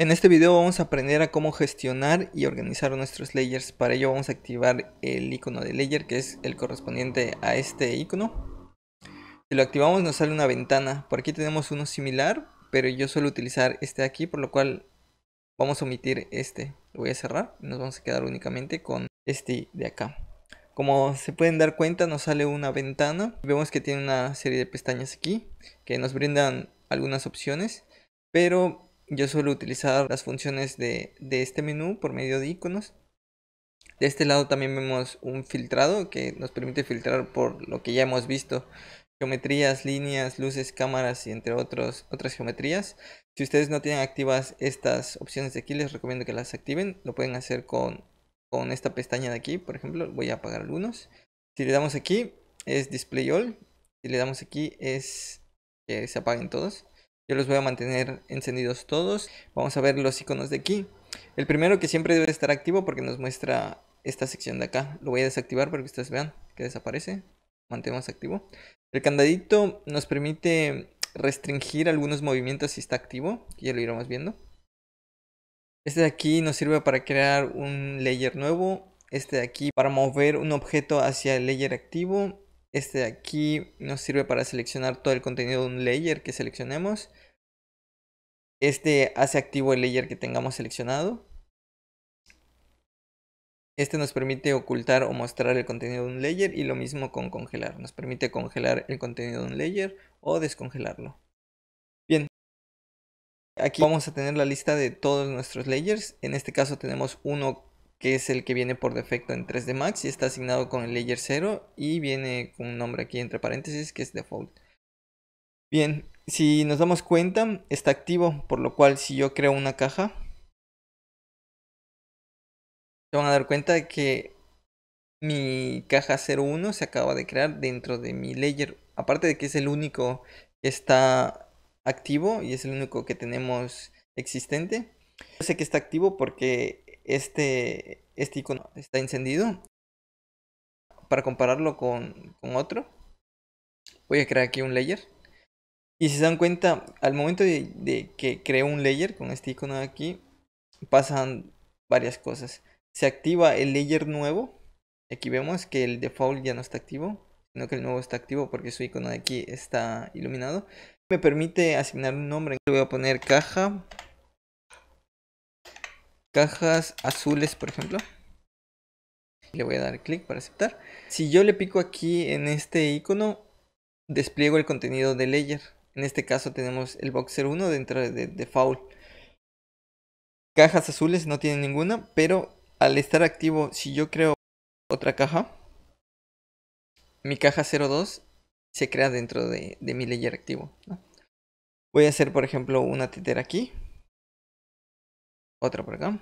En este video vamos a aprender a cómo gestionar y organizar nuestros layers. Para ello vamos a activar el icono de layer que es el correspondiente a este icono. Si lo activamos nos sale una ventana. Por aquí tenemos uno similar, pero yo suelo utilizar este de aquí, por lo cual vamos a omitir este. Lo voy a cerrar y nos vamos a quedar únicamente con este de acá. Como se pueden dar cuenta, nos sale una ventana. Vemos que tiene una serie de pestañas aquí que nos brindan algunas opciones, pero yo suelo utilizar las funciones de, este menú por medio de iconos. De este lado también vemos un filtrado que nos permite filtrar por lo que ya hemos visto. Geometrías, líneas, luces, cámaras y entre otros, otras geometrías. Si ustedes no tienen activas estas opciones de aquí, les recomiendo que las activen. Lo pueden hacer con con esta pestaña de aquí, por ejemplo, voy a apagar algunos. Si le damos aquí es Display All, si le damos aquí es que se apaguen todos. Yo los voy a mantener encendidos todos. Vamos a ver los iconos de aquí. El primero que siempre debe estar activo porque nos muestra esta sección de acá. Lo voy a desactivar para que ustedes vean que desaparece. Mantemos activo. El candadito nos permite restringir algunos movimientos si está activo. Ya lo iremos viendo. Este de aquí nos sirve para crear un layer nuevo. Este de aquí para mover un objeto hacia el layer activo. Este de aquí nos sirve para seleccionar todo el contenido de un layer que seleccionemos. Este hace activo el layer que tengamos seleccionado. Este nos permite ocultar o mostrar el contenido de un layer y lo mismo con congelar. Nos permite congelar el contenido de un layer o descongelarlo. Aquí vamos a tener la lista de todos nuestros layers. En este caso tenemos uno que es el que viene por defecto en 3D Max y está asignado con el layer 0 y viene con un nombre aquí entre paréntesis que es default. Bien, si nos damos cuenta está activo, por lo cual si yo creo una caja se van a dar cuenta de que mi caja 01 se acaba de crear dentro de mi layer. Aparte de que es el único que está activo y es el único que tenemos existente. Yo sé que está activo porque este, este icono está encendido. Para compararlo con, otro, voy a crear aquí un layer. Y si se dan cuenta, al momento de, que creo un layer con este icono aquí, pasan varias cosas. Se activa el layer nuevo. Aquí vemos que el default ya no está activo sino que el nuevo está activo porque su icono de aquí está iluminado. Me permite asignar un nombre. Le voy a poner caja. Cajas azules, por ejemplo. Le voy a dar clic para aceptar. Si yo le pico aquí en este icono, despliego el contenido de layer. En este caso tenemos el boxer 1 dentro de default. Cajas azules no tienen ninguna, pero al estar activo, si yo creo otra caja, mi caja 02 se crea dentro de, mi layer activo. Voy a hacer, por ejemplo, una tetera aquí. Otra por acá.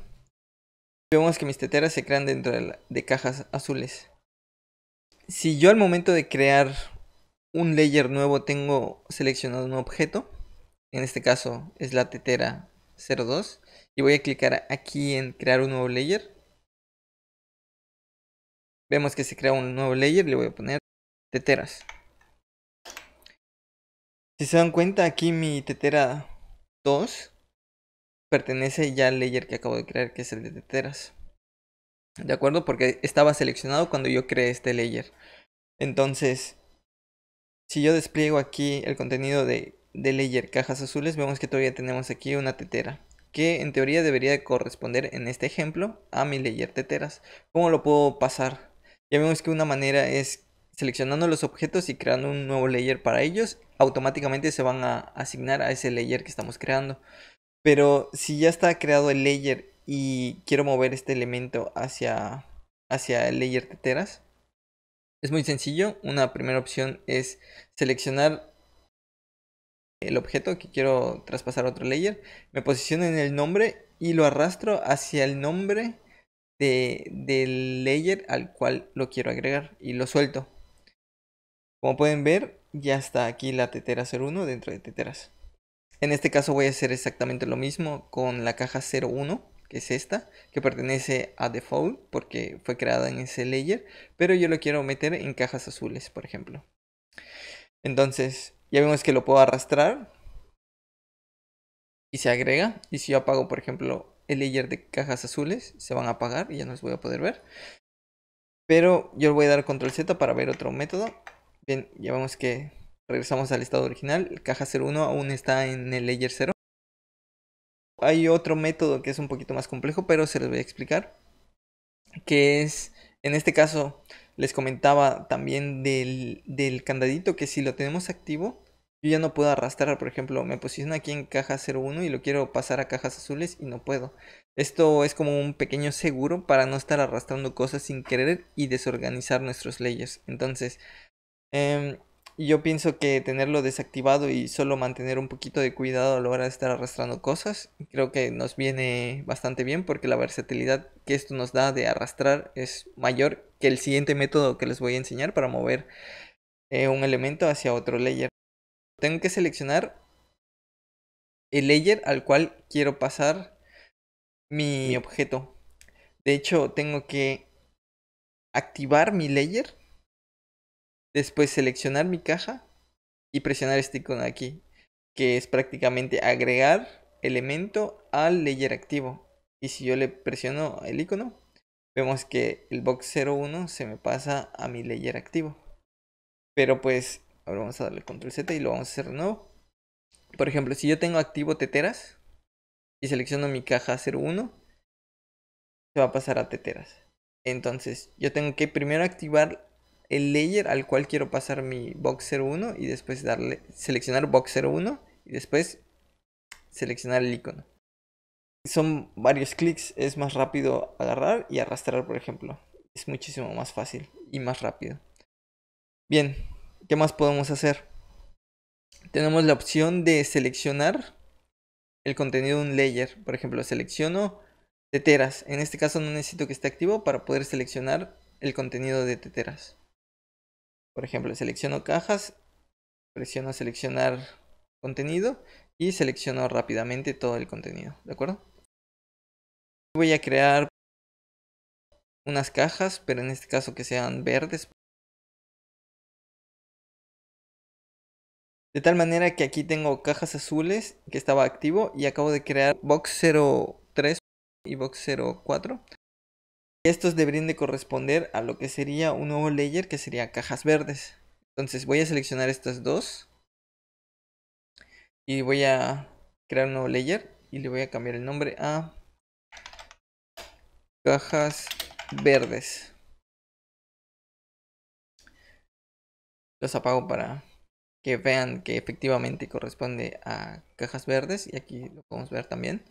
Vemos que mis teteras se crean dentro de cajas azules. Si yo al momento de crear un layer nuevo tengo seleccionado un objeto, en este caso es la tetera 02, y voy a clicar aquí en crear un nuevo layer. Vemos que se crea un nuevo layer, le voy a poner teteras. Si se dan cuenta, aquí mi tetera 2 pertenece ya al layer que acabo de crear, que es el de teteras. ¿De acuerdo? Porque estaba seleccionado cuando yo creé este layer. Entonces, si yo despliego aquí el contenido de, de layer cajas azules, vemos que todavía tenemos aquí una tetera que en teoría debería corresponder en este ejemplo a mi layer teteras. ¿Cómo lo puedo pasar? Ya vemos que una manera es seleccionando los objetos y creando un nuevo layer para ellos, automáticamente se van a asignar a ese layer que estamos creando. Pero si ya está creado el layer y quiero mover este elemento hacia, hacia el layer teteras, es muy sencillo. Una primera opción es seleccionar el objeto que quiero traspasar a otro layer. Me posiciono en el nombre y lo arrastro hacia el nombre de, del layer al cual lo quiero agregar y lo suelto. Como pueden ver, ya está aquí la tetera 01 dentro de teteras. En este caso voy a hacer exactamente lo mismo con la caja 01, que es esta, que pertenece a default porque fue creada en ese layer, pero yo lo quiero meter en cajas azules, por ejemplo. Entonces, ya vemos que lo puedo arrastrar y se agrega. Y si yo apago, por ejemplo, el layer de cajas azules, se van a apagar y ya no los voy a poder ver. Pero yo le voy a dar control Z para ver otro método Bien, ya vemos que regresamos al estado original. Caja 01 aún está en el layer 0. Hay otro método que es un poquito más complejo, pero se los voy a explicar. Que es, en este caso, les comentaba también del, del candadito que si lo tenemos activo, yo ya no puedo arrastrar, por ejemplo, me posiciono aquí en caja 01 y lo quiero pasar a cajas azules y no puedo. Esto es como un pequeño seguro para no estar arrastrando cosas sin querer y desorganizar nuestros layers. Entonces, Em, yo pienso que tenerlo desactivado y solo mantener un poquito de cuidado a la hora de estar arrastrando cosas, creo que nos viene bastante bien porque la versatilidad que esto nos da de arrastrar es mayor que el siguiente método que les voy a enseñar para mover eh, un elemento hacia otro layer. Tengo que seleccionar el layer al cual quiero pasar mi objeto. De hecho, tengo que activar mi layer Después seleccionar mi caja y presionar este icono aquí, que es prácticamente agregar elemento al layer activo. Y si yo le presiono el icono, vemos que el box 01 se me pasa a mi layer activo. Pero pues, ahora vamos a darle control Z y lo vamos a hacer de nuevo. Por ejemplo, si yo tengo activo teteras y selecciono mi caja 01, se va a pasar a teteras. Entonces, yo tengo que primero activar el layer al cual quiero pasar mi Box01 y después darle seleccionar Box01 y después seleccionar el icono. Son varios clics, es más rápido agarrar y arrastrar, por ejemplo. Es muchísimo más fácil y más rápido. Bien, ¿qué más podemos hacer? Tenemos la opción de seleccionar el contenido de un layer. Por ejemplo, selecciono teteras. En este caso no necesito que esté activo para poder seleccionar el contenido de teteras. Por ejemplo, selecciono cajas, presiono seleccionar contenido y selecciono rápidamente todo el contenido, ¿de acuerdo? Voy a crear unas cajas, pero en este caso que sean verdes. De tal manera que aquí tengo cajas azules que estaba activo y acabo de crear box 03 y box 04 estos deberían de corresponder a lo que sería un nuevo layer que sería cajas verdes. Entonces voy a seleccionar estas dos. Y voy a crear un nuevo layer y le voy a cambiar el nombre a cajas verdes. Los apago para que vean que efectivamente corresponde a cajas verdes y aquí lo podemos ver también.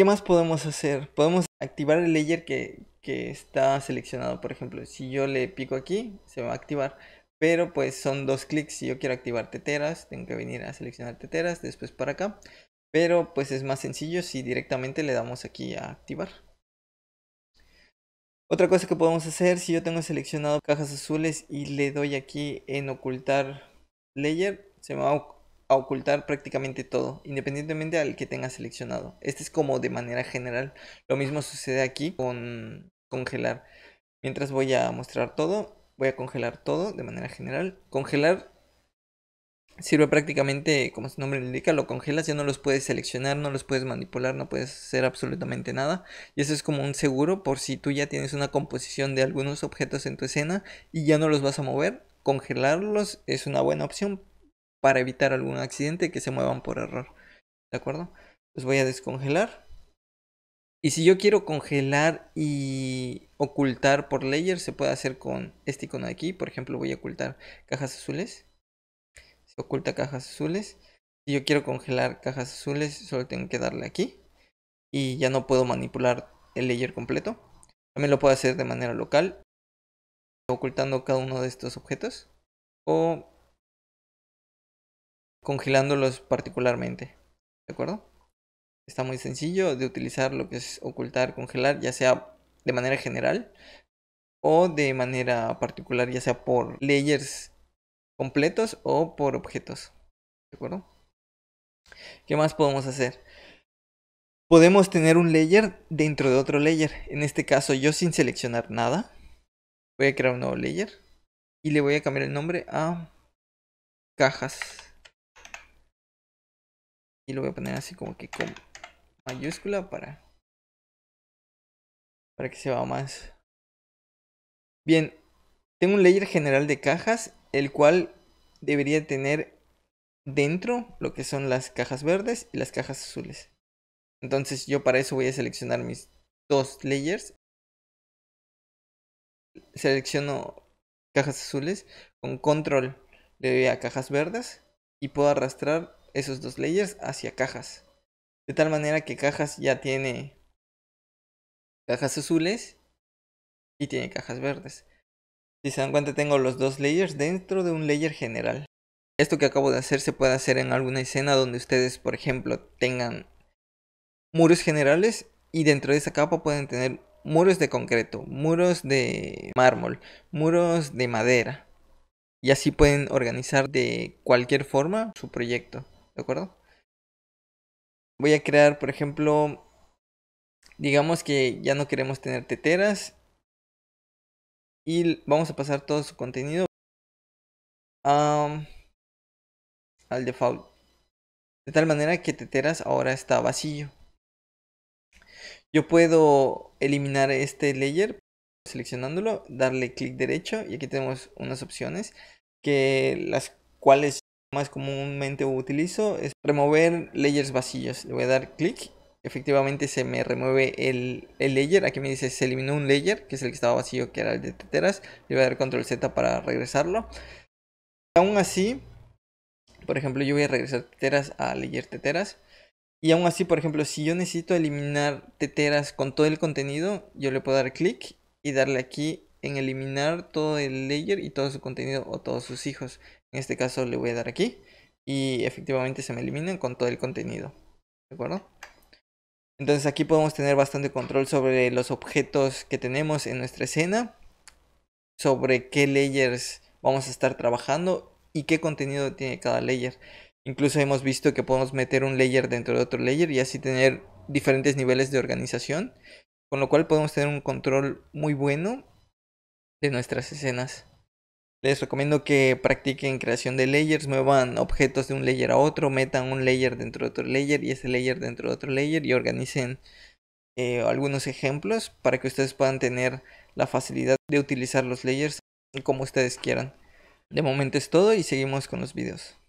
¿Qué más podemos hacer? Podemos activar el layer que, está seleccionado. Por ejemplo, si yo le pico aquí, se va a activar. Pero pues son dos clics. Si yo quiero activar teteras, tengo que venir a seleccionar teteras, después para acá. Pero pues es más sencillo si directamente le damos aquí a activar. Otra cosa que podemos hacer, si yo tengo seleccionado cajas azules y le doy aquí en ocultar layer, se va a ocultar prácticamente todo, independientemente al que tenga seleccionado. Este es como de manera general. Lo mismo sucede aquí con congelar. Mientras voy a mostrar todo, voy a congelar todo de manera general. Congelar sirve prácticamente, como su nombre indica, lo congelas, ya no los puedes seleccionar, no los puedes manipular, no puedes hacer absolutamente nada. Y eso es como un seguro por si tú ya tienes una composición de algunos objetos en tu escena y ya no los vas a mover. Congelarlos es una buena opción para evitar algún accidente que se muevan por error. ¿De acuerdo? Los voy a descongelar. Y si yo quiero congelar y ocultar por layer, se puede hacer con este icono de aquí. Por ejemplo, voy a ocultar cajas azules. Se oculta cajas azules. Si yo quiero congelar cajas azules, solo tengo que darle aquí. Y ya no puedo manipular el layer completo. También lo puedo hacer de manera local, ocultando cada uno de estos objetos. O congelándolos particularmente. ¿De acuerdo? Está muy sencillo de utilizar lo que es ocultar, congelar, ya sea de manera general o de manera particular, ya sea por layers completos o por objetos. ¿De acuerdo? ¿Qué más podemos hacer? Podemos tener un layer dentro de otro layer. En este caso, yo sin seleccionar nada, voy a crear un nuevo layer y le voy a cambiar el nombre a cajas. Y lo voy a poner así como que con mayúscula para, para que se vea más. Bien, tengo un layer general de cajas, el cual debería tener dentro lo que son las cajas verdes y las cajas azules. Entonces yo para eso voy a seleccionar mis dos layers. Selecciono cajas azules con control le voy a cajas verdes y puedo arrastrar esos dos layers hacia cajas. De tal manera que cajas ya tiene cajas azules y tiene cajas verdes. Si se dan cuenta tengo los dos layers dentro de un layer general. Esto que acabo de hacer se puede hacer en alguna escena donde ustedes, por ejemplo, tengan muros generales y dentro de esa capa pueden tener muros de concreto, muros de mármol, muros de madera. Y así pueden organizar de cualquier forma su proyecto acuerdo? Voy a crear, por ejemplo, digamos que ya no queremos tener teteras y vamos a pasar todo su contenido al default. De tal manera que teteras ahora está vacío. Yo puedo eliminar este layer seleccionándolo, darle clic derecho y aquí tenemos unas opciones que las cuales más comúnmente utilizo es remover layers vacíos. Le voy a dar clic. Efectivamente se me remueve el, el, layer. Aquí me dice se eliminó un layer, que es el que estaba vacío, que era el de teteras. Le voy a dar control Z para regresarlo. aún así, por ejemplo, yo voy a regresar teteras a layer teteras. Y aún así, por ejemplo, si yo necesito eliminar teteras con todo el contenido, yo le puedo dar clic y darle aquí en eliminar todo el layer y todo su contenido o todos sus hijos. En este caso le voy a dar aquí y efectivamente se me eliminan con todo el contenido. ¿De acuerdo? Entonces aquí podemos tener bastante control sobre los objetos que tenemos en nuestra escena, sobre qué layers vamos a estar trabajando y qué contenido tiene cada layer. Incluso hemos visto que podemos meter un layer dentro de otro layer y así tener diferentes niveles de organización, con lo cual podemos tener un control muy bueno de nuestras escenas. Les recomiendo que practiquen creación de layers, muevan objetos de un layer a otro, metan un layer dentro de otro layer y ese layer dentro de otro layer y organicen eh, algunos ejemplos para que ustedes puedan tener la facilidad de utilizar los layers como ustedes quieran. De momento es todo y seguimos con los videos.